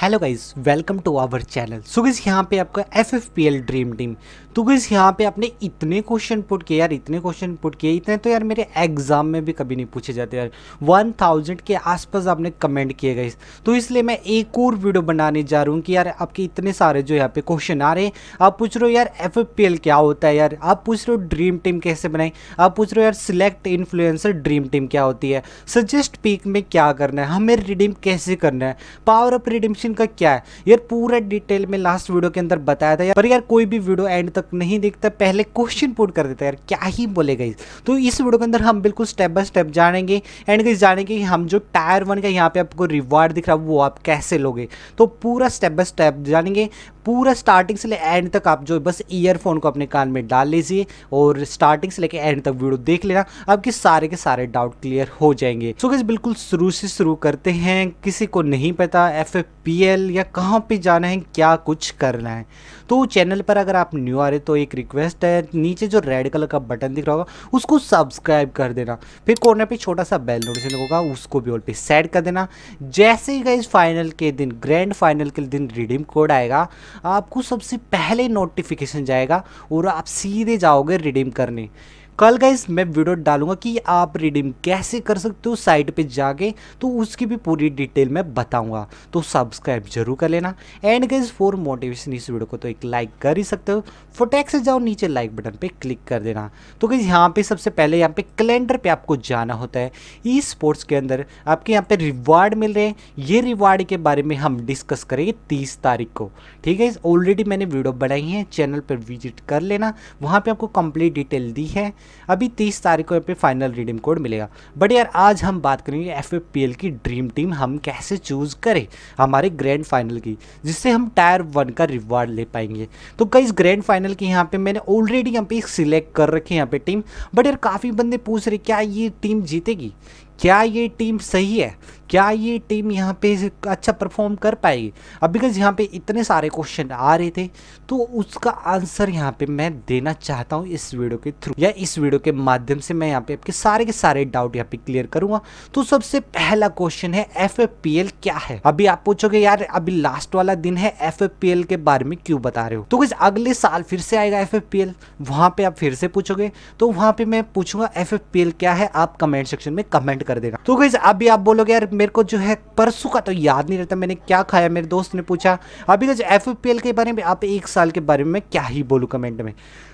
hello guys welcome to our channel so guys यहाँ पे आपका F F P L dream team तो guys यहाँ पे आपने इतने क्वेश्चन पुट किए यार इतने क्वेश्चन पुट किए इतने तो यार मेरे एग्जाम में भी कभी नहीं पूछे जाते यार वन थाउजेंड के आसपास आपने कमेंट किए गए तो इसलिए मैं एक और वीडियो बनाने जा रहा हूँ कि यार आपके इतने सारे जो यहाँ पे क्वेश्चन आ रहे हैं आप पूछ रहे हो यार एफ एफ पी एल क्या होता है यार आप पूछ रहे हो ड्रीम टीम कैसे बनाए आप पूछ रहे हो यार सिलेक्ट इन्फ्लुएंसर ड्रीम टीम क्या होती है सजेस्ट पीक में क्या करना है हमें रिडीम कैसे करना है पावर ऑफ रिडीमशन एनिमेशन का क्या है यार पूरा डिटेल में लास्ट वीडियो के अंदर बताया था यार पर यार कोई भी वीडियो एंड तक नहीं देखता पहले क्वेश्चन पुट कर देता है यार क्या ही बोलेगा इस तो इस वीडियो के अंदर हम बिल्कुल स्टेप बाय स्टेप जानेंगे एंड गई जानेंगे कि हम जो टायर वन का यहाँ पे आपको रिवार्ड दिख रहा है वो आप कैसे लोगे तो पूरा स्टेप बाय स्टेप जानेंगे पूरा स्टार्टिंग से ले एंड तक आप जो बस ईयरफोन को अपने कान में डाल लीजिए और स्टार्टिंग से लेकर एंड तक वीडियो देख लेना आपके सारे के सारे डाउट क्लियर हो जाएंगे सो so, बिल्कुल शुरू से शुरू करते हैं किसी को नहीं पता एफ या कहाँ पे जाना है क्या कुछ करना है तो चैनल पर अगर आप न्यू आ रहे तो एक रिक्वेस्ट है नीचे जो रेड कलर का बटन दिख रहा होगा उसको सब्सक्राइब कर देना फिर कॉर्नर पर छोटा सा बेल नोटिस होगा उसको भी ऑल पे सेट कर देना जैसे ही गई फाइनल के दिन ग्रैंड फाइनल के दिन रिडीम कोड आएगा आपको सबसे पहले नोटिफिकेशन जाएगा और आप सीधे जाओगे रिडीम करने कल गाइज मैं वीडियो डालूंगा कि आप रिडीम कैसे कर सकते हो साइट पे जाके तो उसकी भी पूरी डिटेल मैं बताऊंगा तो सब्सक्राइब जरूर कर लेना एंड गाइज फॉर मोटिवेशन इस वीडियो को तो एक लाइक कर ही सकते हो फोटैक्स से जाओ नीचे लाइक बटन पे क्लिक कर देना तो गाइज यहाँ पे सबसे पहले यहाँ पे कैलेंडर पे आपको जाना होता है ई स्पोर्ट्स के अंदर आपके यहाँ पे रिवार्ड मिल रहे हैं ये रिवार्ड के बारे में हम डिस्कस करेंगे तीस तारीख को ठीक है ऑलरेडी मैंने वीडियो बनाई है चैनल पर विजिट कर लेना वहाँ पर आपको कंप्लीट डिटेल दी है अभी तीस तारीख को यहाँ पे फाइनल रिडीम कोड मिलेगा बट यार आज हम बात करेंगे एफ की ड्रीम टीम हम कैसे चूज़ करें हमारे ग्रैंड फाइनल की जिससे हम टायर वन का रिवार्ड ले पाएंगे तो कई ग्रैंड फाइनल की यहाँ पे मैंने ऑलरेडी यहाँ पे सिलेक्ट कर रखी है यहाँ पे टीम बट यार काफ़ी बंदे पूछ रहे क्या ये टीम जीतेगी क्या ये टीम सही है क्या ये टीम यहाँ पे अच्छा परफॉर्म कर पाएगी अब बिकॉज यहाँ पे इतने सारे क्वेश्चन आ रहे थे तो उसका आंसर यहाँ पे मैं देना चाहता हूँ इस वीडियो के थ्रू या इस वीडियो के माध्यम से मैं यहाँ पे आपके सारे के सारे डाउट यहाँ पे क्लियर करूंगा तो सबसे पहला क्वेश्चन है एफ क्या है अभी आप पूछोगे यार अभी लास्ट वाला दिन है एफ के बारे में क्यों बता रहे हो तो कुछ अगले साल फिर से आएगा एफ वहाँ पे आप फिर से पूछोगे तो वहाँ पे मैं पूछूंगा एफ क्या है आप कमेंट सेक्शन में कमेंट कर देगा तो कुछ अभी आप बोलोगे यार मेरे को जो है परसों का तो याद नहीं रहता मैंने क्या खाया मेरे दोस्त ने पूछा अभी कुछ तो एफ के बारे में आप एक साल के बारे में क्या ही बोलूँ कमेंट में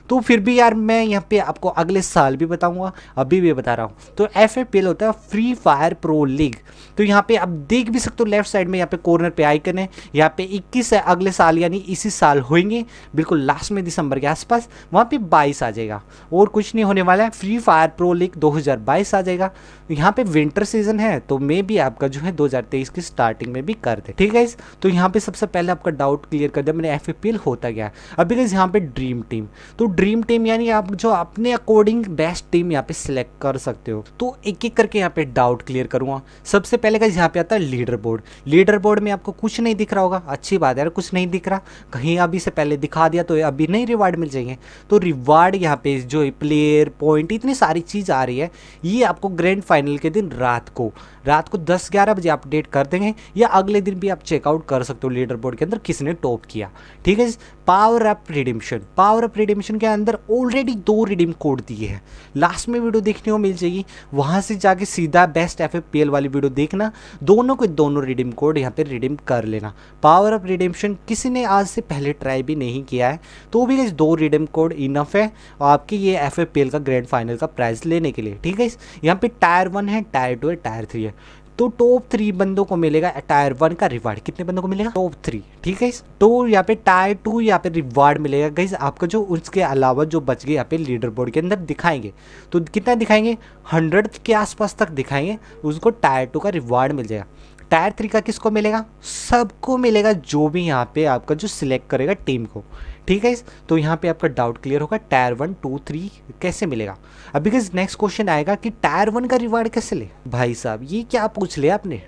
तो फिर भी यार मैं यहाँ पे आपको अगले साल भी बताऊंगा अभी भी बता रहा हूँ तो एफ होता है फ्री फायर प्रो लीग तो यहाँ पे आप देख भी सकते हो लेफ्ट साइड में यहाँ पे कॉर्नर पे आइकन है यहाँ पे 21 है अगले साल यानी इसी साल होंगे बिल्कुल लास्ट में दिसंबर के आसपास वहाँ पे 22 आ जाएगा और कुछ नहीं होने वाला है फ्री फायर प्रो लीग 2022 आ जाएगा यहाँ पे विंटर सीजन है तो मे भी आप आपका जो है दो की स्टार्टिंग में भी कर दे ठीक है तो यहाँ पे सबसे पहले आपका डाउट क्लियर कर दिया मैंने एफ होता गया अभी गाइज यहाँ पे ड्रीम टीम तो ड्रीम टीम यानी आप जो अपने अकॉर्डिंग बेस्ट टीम यहाँ पे सिलेक्ट कर सकते हो तो एक एक करके यहाँ पे डाउट क्लियर करूंगा सबसे पहले गाइज यहाँ पे आता है लीडर बोर्ड लीडर बोर्ड में आपको कुछ नहीं दिख रहा होगा अच्छी बात है कुछ नहीं दिख रहा कहीं अभी से पहले दिखा दिया तो अभी नहीं रिवार्ड मिल जाएंगे तो रिवार्ड यहाँ पे जो प्लेयर पॉइंट इतनी सारी चीज़ आ रही है ये आपको ग्रैंड फाइनल के दिन रात को रात को दस दस ग्यारह बजे अपडेट कर देंगे या अगले दिन भी आप चेकआउट कर सकते हो लीडर बोर्ड के अंदर किसने टॉप किया ठीक है power up redemption power up redemption के अंदर ऑलरेडी दो रिडीम कोड दिए हैं लास्ट में वीडियो देखने को मिल जाएगी वहाँ से जाके सीधा बेस्ट एफ वाली वीडियो देखना दोनों के दोनों रिडीम कोड यहाँ पे रिडीम कर लेना पावर अप रिडिमशन किसी ने आज से पहले ट्राई भी नहीं किया है तो भी दो रिडीम कोड इनफ है और आपके ये एफ का ग्रैंड फाइनल का प्राइज लेने के लिए ठीक है यहाँ पे टायर वन है टायर टू है टायर थ्री है तो टॉप थ्री बंदों को मिलेगा टायर वन का रिवार्ड कितने बंदों को मिलेगा टॉप थ्री ठीक है तो यहाँ पे टायर टू यहाँ पे रिवार्ड मिलेगा गई आपका जो उसके अलावा जो बच गए यहाँ पे लीडर बोर्ड के अंदर दिखाएंगे तो कितना दिखाएंगे हंड्रेड के आसपास तक दिखाएंगे उसको टायर टू का रिवार्ड मिल जाएगा टायर थ्री का किसको मिलेगा सबको मिलेगा जो भी यहाँ पे आपका जो सिलेक्ट करेगा टीम को ठीक है तो यहाँ पे आपका डाउट क्लियर होगा टायर वन टू थ्री कैसे मिलेगा अब बिकॉज नेक्स्ट क्वेश्चन आएगा कि टायर वन का रिवार्ड कैसे ले भाई साहब ये क्या पूछ लिया आपने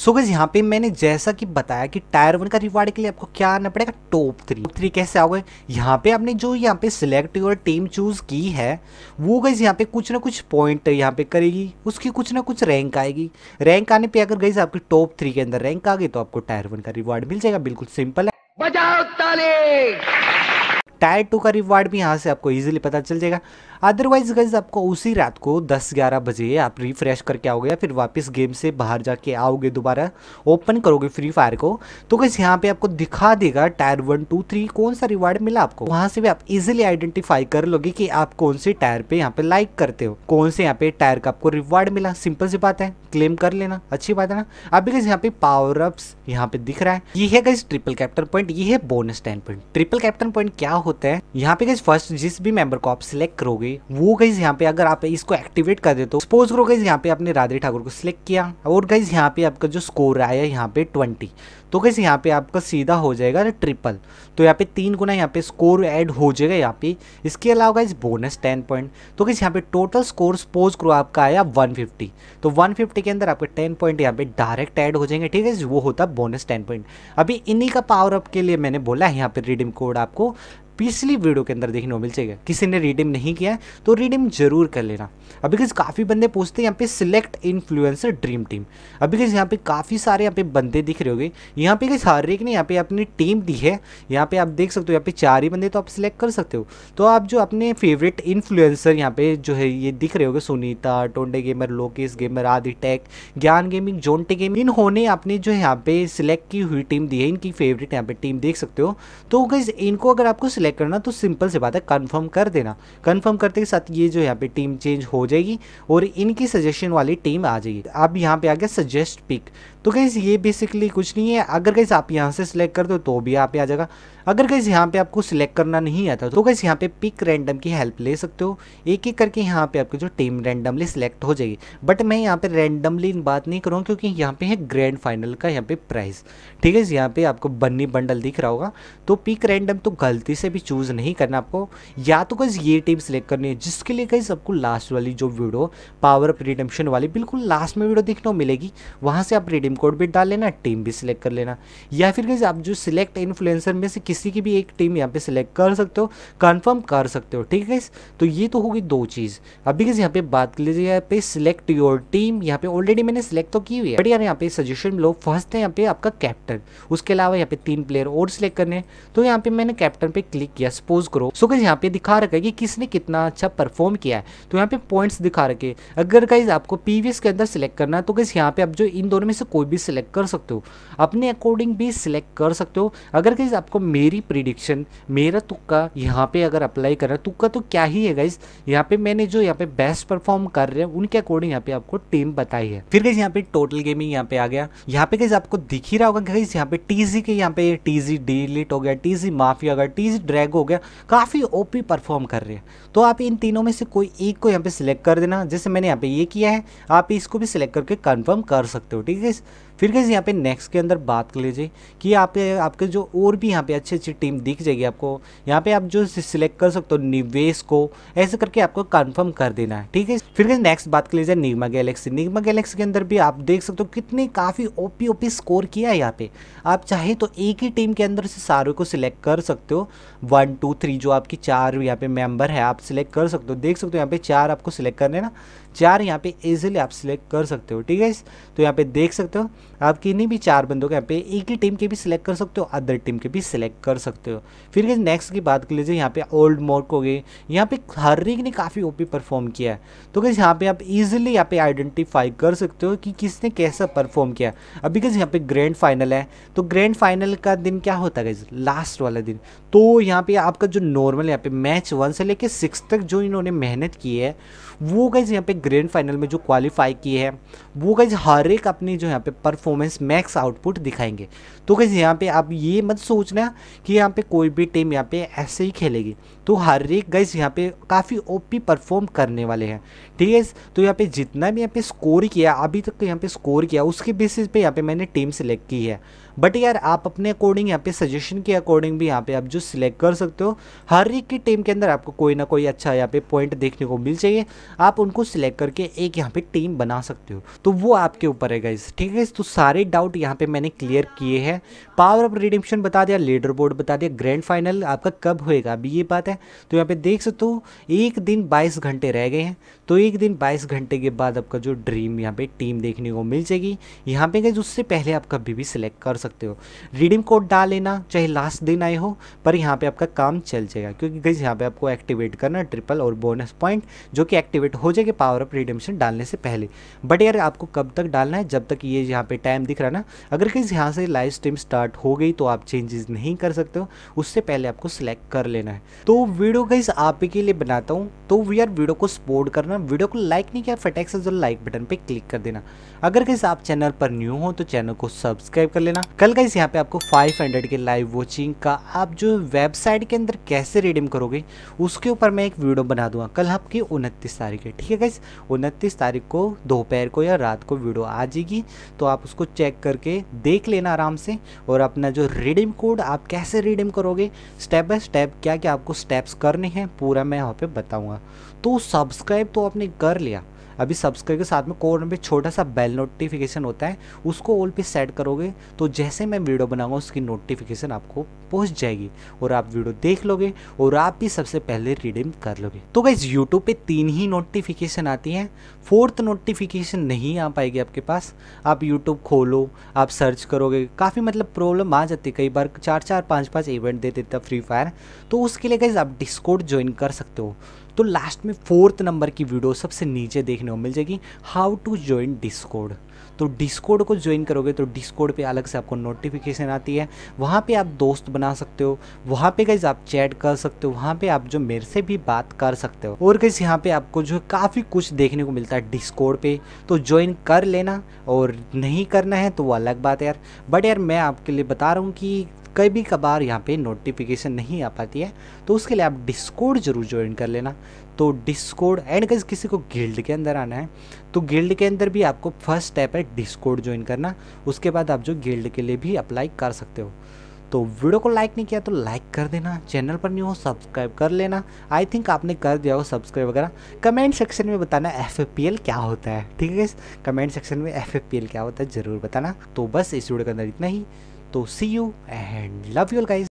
सो गज यहाँ पे मैंने जैसा कि बताया कि टायर वन का रिवार्ड के लिए आपको क्या आना पड़ेगा टॉप थ्री थ्री कैसे आओगे यहाँ पे आपने जो यहाँ पे सिलेक्ट और टीम चूज की है वो गज यहाँ पे कुछ ना कुछ पॉइंट यहाँ पे करेगी उसकी कुछ ना कुछ रैंक आएगी रैंक आने पे अगर गई आपकी टॉप थ्री के अंदर रैंक आ गई तो आपको टायर वन का रिवार्ड मिल जाएगा बिल्कुल सिंपल बजाओ ताली टायर टू का रिवार्ड भी यहाँ से आपको ईजिली पता चल जाएगा अदरवाइज गाइज आपको उसी रात को 10-11 बजे आप रिफ्रेश करके आओगे या फिर वापस गेम से बाहर जाके आओगे दोबारा ओपन करोगे फ्री फायर को तो गाइज यहाँ पे आपको दिखा देगा टायर वन टू थ्री कौन सा रिवार्ड मिला आपको वहां से भी आप इजिली आइडेंटिफाई कर लोगे कि आप कौन से टायर पे यहाँ पे लाइक करते हो कौन से यहाँ पे टायर का आपको रिवार्ड मिला सिंपल सी बात है क्लेम कर लेना अच्छी बात है ना अभी गाइज यहाँ पे पावर अप यहाँ पे दिख रहा है ये है गाइज ट्रिपल कैप्टन पॉइंट ये है bonus ten point triple captain point क्या हो होता है यहाँ पे गई फर्स्ट जिस भी मेंबर को आप सिलेक्ट करोगे वो गई यहाँ पे अगर आप इसको एक्टिवेट कर दे तो सपोज करो गई यहाँ पे आपने राधे ठाकुर को सिलेक्ट किया और गई यहाँ पे आपका जो स्कोर आया यहाँ पे ट्वेंटी तो गई यहाँ पे आपका सीधा हो जाएगा ट्रिपल तो यहाँ पे तीन गुना यहाँ पे स्कोर एड हो जाएगा यहाँ पे इसके अलावा गई बोनस टेन पॉइंट तो गई यहाँ पे टोटल स्कोर सपोज करो आपका आया वन तो वन के अंदर आपके टेन पॉइंट यहाँ पे डायरेक्ट एड हो जाएंगे ठीक है वो होता है बोनस टेन पॉइंट अभी इन्हीं का पावर अप के लिए मैंने बोला है यहाँ पे रिडीम कोड आपको पिछली वीडियो के अंदर देखने को मिल जाएगा किसी ने रिडीम नहीं किया तो रिडीम जरूर कर लेना अभी किस काफ़ी बंदे पूछते हैं यहाँ पे सिलेक्ट इन्फ्लुएंसर ड्रीम टीम अभी किस यहाँ पे काफ़ी सारे यहाँ पे बंदे दिख रहे हो गए यहाँ पे किस हर एक ने यहाँ पे अपनी टीम दी है यहाँ पे आप देख सकते हो यहाँ पे चार ही बंदे तो आप सिलेक्ट कर सकते हो तो आप जो अपने फेवरेट इन्फ्लुएंसर यहाँ पे जो है ये दिख रहे हो गए सुनीता टोंडे गेमर लोकेश गेमर आदि टेक ज्ञान गेमिंग जोनटे गेमिंग इन्होंने अपने जो यहाँ पे सिलेक्ट की हुई टीम दी है इनकी फेवरेट यहाँ पे टीम देख सकते हो तो गई इनको अगर आपको सिलेक्ट चेक करना तो सिंपल से बात है कन्फर्म कर देना कन्फर्म करते के साथ ये जो यहाँ पे टीम चेंज हो जाएगी और इनकी सजेशन वाली टीम आ जाएगी आप यहाँ पे आ गया सजेस्ट पिक तो कहीं ये बेसिकली कुछ नहीं है अगर कहीं आप यहाँ से सिलेक्ट कर दो तो भी यहाँ पे आ जाएगा अगर कहीं यहाँ पे आपको सिलेक्ट करना नहीं आता तो कैसे यहाँ पे पिक रैंडम की हेल्प ले सकते हो एक एक करके यहाँ पे आपकी जो टीम रैंडमली सिलेक्ट हो जाएगी बट मैं यहाँ पे रैंडमली बात नहीं करूँ क्योंकि यहाँ पे है ग्रैंड फाइनल का यहाँ पे प्राइस ठीक है यहाँ पे आपको बन्नी बंडल दिख रहा होगा तो पिक रैंडम तो गलती से भी भी चूज़ नहीं करना आपको या तो कैसे ये टीम सेलेक्ट करनी है जिसके लिए कहीं सबको लास्ट वाली जो वीडियो पावर ऑफ रिडेम्पशन वाली बिल्कुल लास्ट में वीडियो देखने को मिलेगी वहाँ से आप रिडीम कोड भी डाल लेना टीम भी सिलेक्ट कर लेना या फिर कहीं आप जो सिलेक्ट इन्फ्लुएंसर में से किसी की भी एक टीम यहाँ पर सिलेक्ट कर सकते हो कन्फर्म कर सकते हो ठीक है तो ये तो होगी दो चीज़ अभी कैसे यहाँ पे बात कर लीजिए यहाँ पे सिलेक्ट योर टीम यहाँ पे ऑलरेडी मैंने सिलेक्ट तो की हुई है बट यार यहाँ पे सजेशन लो फर्स्ट है यहाँ पे आपका कैप्टन उसके अलावा यहाँ पे तीन प्लेयर और सिलेक्ट करने हैं तो यहाँ पे मैंने कैप्टन पे क्लिक किया सपोज करो सो गाइज यहाँ पे दिखा रखा है कि किसने कितना अच्छा परफॉर्म किया है तो यहाँ पे पॉइंट्स दिखा रखे अगर गाइज आपको पीवीएस के अंदर सिलेक्ट करना है तो गाइज यहाँ पे आप जो इन दोनों में से कोई भी सिलेक्ट कर सकते हो अपने अकॉर्डिंग भी सिलेक्ट कर सकते हो अगर गाइज आपको मेरी प्रिडिक्शन मेरा तुक्का यहाँ पे अगर अप्लाई करना है तुक्का तो क्या ही है गाइज यहाँ पे मैंने जो यहाँ पे बेस्ट परफॉर्म कर रहे हैं उनके अकॉर्डिंग यहाँ पे आपको टीम बताई है फिर गाइज यहाँ पे टोटल गेमिंग यहाँ पे आ गया यहाँ पे गाइज आपको दिख ही रहा होगा गाइज यहाँ पे टीजी के यहाँ पे टीजी डिलीट हो गया टीजी माफिया हो गया टीजी ड्रैग हो गया काफ़ी ओपी परफॉर्म कर रहे हैं तो आप इन तीनों में से कोई एक को यहाँ पे सिलेक्ट कर देना जैसे मैंने यहाँ पे ये किया है आप इसको भी सिलेक्ट करके कंफर्म कर सकते हो ठीक है फिर कैसे यहाँ पे नेक्स्ट के अंदर बात कर लीजिए कि आप आपके जो और भी यहाँ पे अच्छी अच्छी टीम दिख जाएगी आपको यहाँ पे आप जो सिलेक्ट कर सकते हो निवेश को ऐसे करके आपको कन्फर्म कर देना है ठीक है फिर कैसे नेक्स्ट बात कर लीजिए निगमा गैलेक्सी निगमा गैलेक्सी के अंदर भी आप देख सकते हो कितने काफ़ी ओपी ओपी स्कोर किया है यहाँ पे आप चाहे तो एक ही टीम के अंदर से सारों को सिलेक्ट कर सकते हो वन टू थ्री जो आपकी चार यहाँ पे मेम्बर है आप सिलेक्ट कर सकते हो देख सकते हो यहाँ पे चार आपको सिलेक्ट कर लेना चार यहाँ पे इजिली आप सिलेक्ट कर सकते हो ठीक है तो यहाँ पे देख सकते हो आप किन्हीं भी चार बंदों के यहाँ पे एक ही टीम के भी सिलेक्ट कर सकते हो अदर टीम के भी सिलेक्ट कर सकते हो फिर नेक्स्ट की बात कर लीजिए यहाँ पे ओल्ड मोर्क हो गई यहाँ पे हर एक ने काफ़ी ओपी परफॉर्म किया है तो कैसे यहाँ पे आप इजिली यहाँ पे आइडेंटिफाई कर सकते हो कि किसने कैसा परफॉर्म किया अभी कैसे यहाँ पे ग्रैंड फाइनल है तो ग्रैंड फाइनल का दिन क्या होता है लास्ट वाला दिन तो यहाँ पे आपका जो नॉर्मल यहाँ पे मैच वन से लेके सिक्स तक जो इन्होंने मेहनत की है वो गाइज यहाँ पे ग्रैंड फाइनल में जो क्वालिफाई किए हैं वो गाइज हर एक अपनी जो यहाँ पे परफॉर्मेंस मैक्स आउटपुट दिखाएंगे तो गाइज यहाँ पे आप ये मत सोचना कि यहाँ पे कोई भी टीम यहाँ पे ऐसे ही खेलेगी तो हर एक गाइस यहाँ पे काफ़ी ओपी परफॉर्म करने वाले हैं ठीक है तो यहाँ पे जितना भी यहाँ पे स्कोर किया अभी तक यहाँ पे स्कोर किया उसके बेसिस पे यहाँ पे मैंने टीम सेलेक्ट की है बट यार आप अपने अकॉर्डिंग यहाँ पे सजेशन के अकॉर्डिंग भी यहाँ पे आप जो सिलेक्ट कर सकते हो हर एक की टीम के अंदर आपको कोई ना कोई अच्छा यहाँ पे पॉइंट देखने को मिल चाहिए आप उनको सिलेक्ट करके एक यहाँ पे टीम बना सकते हो तो वो आपके ऊपर है गाइज ठीक है तो सारे डाउट यहाँ पे मैंने क्लियर किए हैं पावर ऑफ रिडिम्शन बता दिया लीडर बोर्ड बता दिया ग्रैंड फाइनल आपका कब होएगा अभी ये बात है तो यहाँ पे देख सकते हो एक दिन 22 घंटे रह गए हैं तो एक दिन 22 घंटे के बाद आपका जो ड्रीम यहाँ पे टीम देखने को मिल जाएगी यहाँ पे गए उससे पहले आप कभी भी सिलेक्ट कर सकते हो रिडीम कोड डाल लेना चाहे लास्ट दिन आए हो पर यहाँ पे आपका काम चल जाएगा क्योंकि गई यहाँ पे आपको एक्टिवेट करना ट्रिपल और बोनस पॉइंट जो कि एक्टिवेट हो जाएगा पावर ऑफ रिडेम्शन डालने से पहले बट यार आपको कब तक डालना है जब तक ये यहाँ पे टाइम दिख रहा है ना अगर कहीं यहाँ से लाइव स्ट्रीम स्टार्ट हो गई तो आप चेंजेस नहीं कर सकते हो उससे पहले आपको सिलेक्ट कर लेना है तो वीडियो गाइज आप ही के लिए बनाता हूँ तो वी आर वीडियो को सपोर्ट करना वीडियो को लाइक नहीं किया फटैक से जो लाइक बटन पे क्लिक कर देना अगर गाइज आप चैनल पर न्यू हो तो चैनल को सब्सक्राइब कर लेना कल गाइज यहाँ पे आपको 500 के लाइव वॉचिंग का आप जो वेबसाइट के अंदर कैसे रिडीम करोगे उसके ऊपर मैं एक वीडियो बना दूंगा कल आपकी उनतीस तारीख है ठीक है गाइज उनतीस तारीख को दोपहर को या रात को वीडियो आ जाएगी तो आप उसको चेक करके देख लेना आराम से और अपना जो रिडीम कोड आप कैसे रिडीम करोगे स्टेप बाय स्टेप क्या क्या आपको स्टेप्स करने हैं पूरा मैं यहाँ पे बताऊंगा तो सब्सक्राइब तो आपने कर लिया अभी सब्सक्राइब के साथ में कोर्न पे छोटा सा बेल नोटिफिकेशन होता है उसको ऑल पे सेट करोगे तो जैसे मैं वीडियो बनाऊंगा उसकी नोटिफिकेशन आपको पहुंच जाएगी और आप वीडियो देख लोगे और आप भी सबसे पहले रिडीम कर लोगे तो गाइज यूट्यूब पे तीन ही नोटिफिकेशन आती हैं फोर्थ नोटिफिकेशन नहीं आ पाएगी आपके पास आप यूट्यूब खोलो आप सर्च करोगे काफ़ी मतलब प्रॉब्लम आ जाती है कई बार चार चार पाँच पाँच इवेंट दे देता फ्री फायर तो उसके लिए गाइज आप डिस्कोड ज्वाइन कर सकते हो तो लास्ट में फोर्थ नंबर की वीडियो सबसे नीचे देखने को मिल जाएगी हाउ टू ज्वाइन डिस्कोड तो डिस्कोड को ज्वाइन करोगे तो डिस्कोड पे अलग से आपको नोटिफिकेशन आती है वहाँ पे आप दोस्त बना सकते हो वहाँ पे कैसे आप चैट कर सकते हो वहाँ पे आप जो मेरे से भी बात कर सकते हो और कैसे यहाँ पे आपको जो काफ़ी कुछ देखने को मिलता है डिस्कोड पे तो ज्वाइन कर लेना और नहीं करना है तो वो अलग बात है यार बट यार मैं आपके लिए बता रहा हूँ कि कभी कभार यहाँ पे नोटिफिकेशन नहीं आ पाती है तो उसके लिए आप डिस्कोड ज़रूर ज्वाइन कर लेना तो डिस्कोड एंड गज किसी को गिल्ड के अंदर आना है तो गिल्ड के अंदर भी आपको फर्स्ट स्टेप है डिस्कोड ज्वाइन करना उसके बाद आप जो गिल्ड के लिए भी अप्लाई कर सकते हो तो वीडियो को लाइक नहीं किया तो लाइक कर देना चैनल पर नहीं हो सब्सक्राइब कर लेना आई थिंक आपने कर दिया हो सब्सक्राइब वगैरह कमेंट सेक्शन में बताना एफ क्या होता है ठीक है कमेंट सेक्शन में एफ क्या होता है ज़रूर बताना तो बस इस वीडियो के अंदर इतना ही तो see you and love you all guys